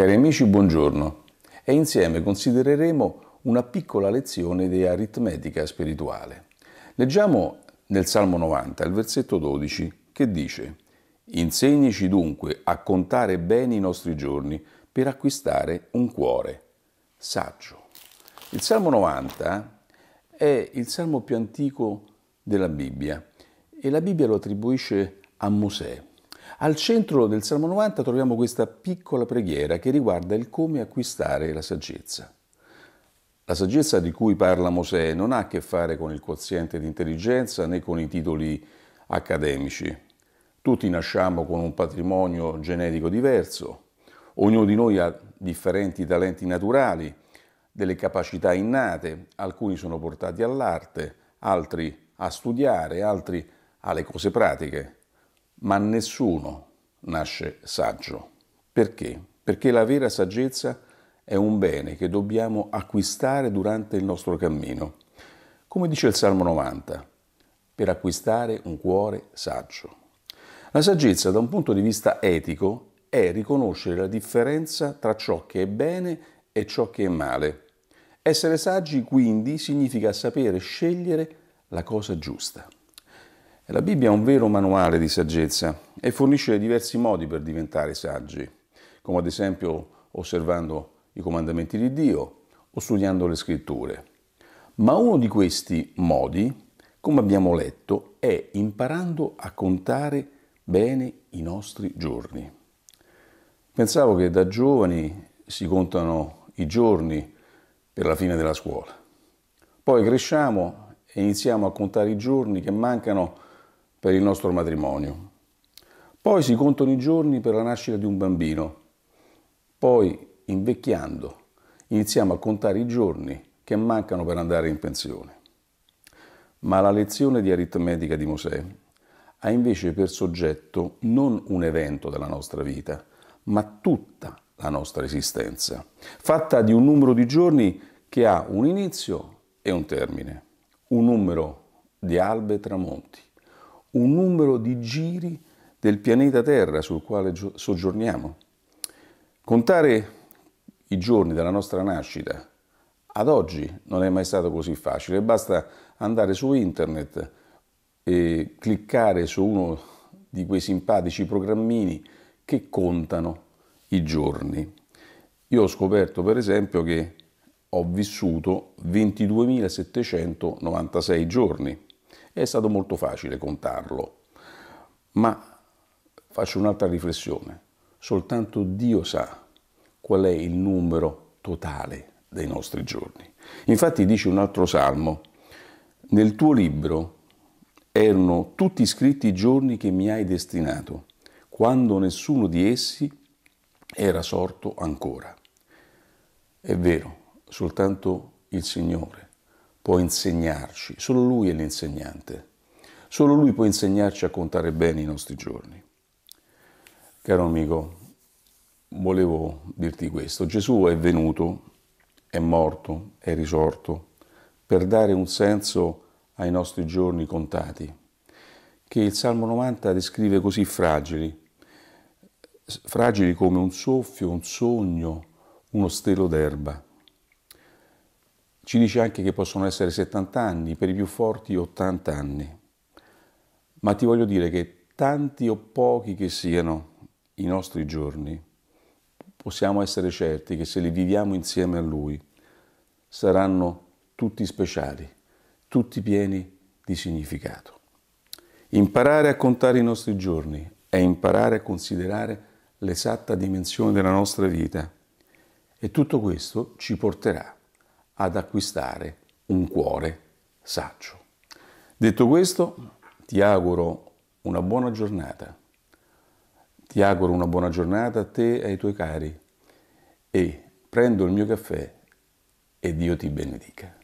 Cari amici, buongiorno e insieme considereremo una piccola lezione di aritmetica spirituale. Leggiamo nel Salmo 90, il versetto 12, che dice Insegnici dunque a contare bene i nostri giorni per acquistare un cuore saggio. Il Salmo 90 è il salmo più antico della Bibbia e la Bibbia lo attribuisce a Mosè. Al centro del Salmo 90 troviamo questa piccola preghiera che riguarda il come acquistare la saggezza. La saggezza di cui parla Mosè non ha a che fare con il quoziente di intelligenza né con i titoli accademici. Tutti nasciamo con un patrimonio genetico diverso, ognuno di noi ha differenti talenti naturali, delle capacità innate, alcuni sono portati all'arte, altri a studiare, altri alle cose pratiche ma nessuno nasce saggio. Perché? Perché la vera saggezza è un bene che dobbiamo acquistare durante il nostro cammino. Come dice il Salmo 90, per acquistare un cuore saggio. La saggezza da un punto di vista etico è riconoscere la differenza tra ciò che è bene e ciò che è male. Essere saggi quindi significa sapere scegliere la cosa giusta. La Bibbia è un vero manuale di saggezza e fornisce diversi modi per diventare saggi, come ad esempio osservando i comandamenti di Dio o studiando le scritture. Ma uno di questi modi, come abbiamo letto, è imparando a contare bene i nostri giorni. Pensavo che da giovani si contano i giorni per la fine della scuola. Poi cresciamo e iniziamo a contare i giorni che mancano per il nostro matrimonio. Poi si contano i giorni per la nascita di un bambino. Poi, invecchiando, iniziamo a contare i giorni che mancano per andare in pensione. Ma la lezione di aritmetica di Mosè ha invece per soggetto non un evento della nostra vita, ma tutta la nostra esistenza, fatta di un numero di giorni che ha un inizio e un termine, un numero di albe e tramonti, un numero di giri del pianeta Terra sul quale soggiorniamo. Contare i giorni della nostra nascita ad oggi non è mai stato così facile, basta andare su internet e cliccare su uno di quei simpatici programmini che contano i giorni. Io ho scoperto per esempio che ho vissuto 22.796 giorni è stato molto facile contarlo. Ma faccio un'altra riflessione, soltanto Dio sa qual è il numero totale dei nostri giorni. Infatti dice un altro salmo, nel tuo libro erano tutti scritti i giorni che mi hai destinato, quando nessuno di essi era sorto ancora. È vero, soltanto il Signore può insegnarci, solo Lui è l'insegnante, solo Lui può insegnarci a contare bene i nostri giorni. Caro amico, volevo dirti questo, Gesù è venuto, è morto, è risorto, per dare un senso ai nostri giorni contati, che il Salmo 90 descrive così fragili, fragili come un soffio, un sogno, uno stelo d'erba. Ci dice anche che possono essere 70 anni, per i più forti 80 anni. Ma ti voglio dire che tanti o pochi che siano i nostri giorni, possiamo essere certi che se li viviamo insieme a Lui, saranno tutti speciali, tutti pieni di significato. Imparare a contare i nostri giorni è imparare a considerare l'esatta dimensione della nostra vita e tutto questo ci porterà ad acquistare un cuore saggio. Detto questo, ti auguro una buona giornata. Ti auguro una buona giornata a te e ai tuoi cari e prendo il mio caffè e Dio ti benedica.